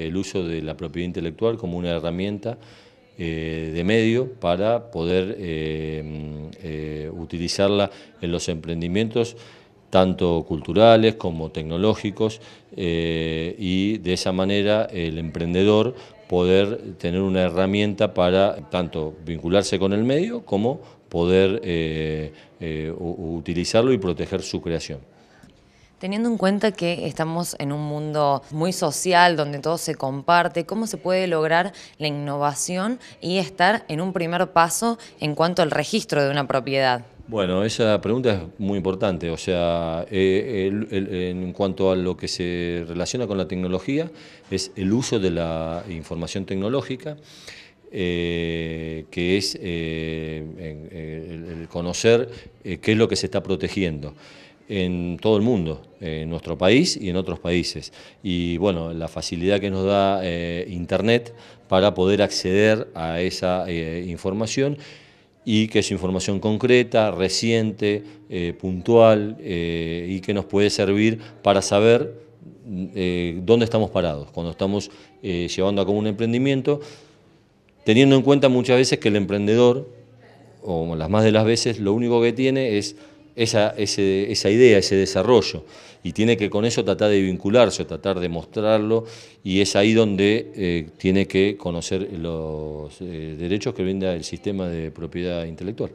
Eh, el uso de la propiedad intelectual como una herramienta eh, de medio para poder eh, mm, utilizarla en los emprendimientos tanto culturales como tecnológicos y de esa manera el emprendedor poder tener una herramienta para tanto vincularse con el medio como poder utilizarlo y proteger su creación. Teniendo en cuenta que estamos en un mundo muy social donde todo se comparte, ¿cómo se puede lograr la innovación y estar en un primer paso en cuanto al registro de una propiedad? Bueno, esa pregunta es muy importante, o sea, eh, en cuanto a lo que se relaciona con la tecnología, es el uso de la información tecnológica, eh, que es eh, el, conocer qué es lo que se está protegiendo en todo el mundo, en nuestro país y en otros países. Y bueno, la facilidad que nos da eh, Internet para poder acceder a esa eh, información y que es información concreta, reciente, eh, puntual y que nos puede servir para saber dónde estamos parados cuando estamos llevando a cabo un emprendimiento, teniendo en cuenta muchas veces que el emprendedor, o las más de las veces, lo único que tiene es esa, esa idea, ese desarrollo, y tiene que con eso tratar de vincularse, tratar de mostrarlo, y es ahí donde eh, tiene que conocer los eh, derechos que brinda el sistema de propiedad intelectual.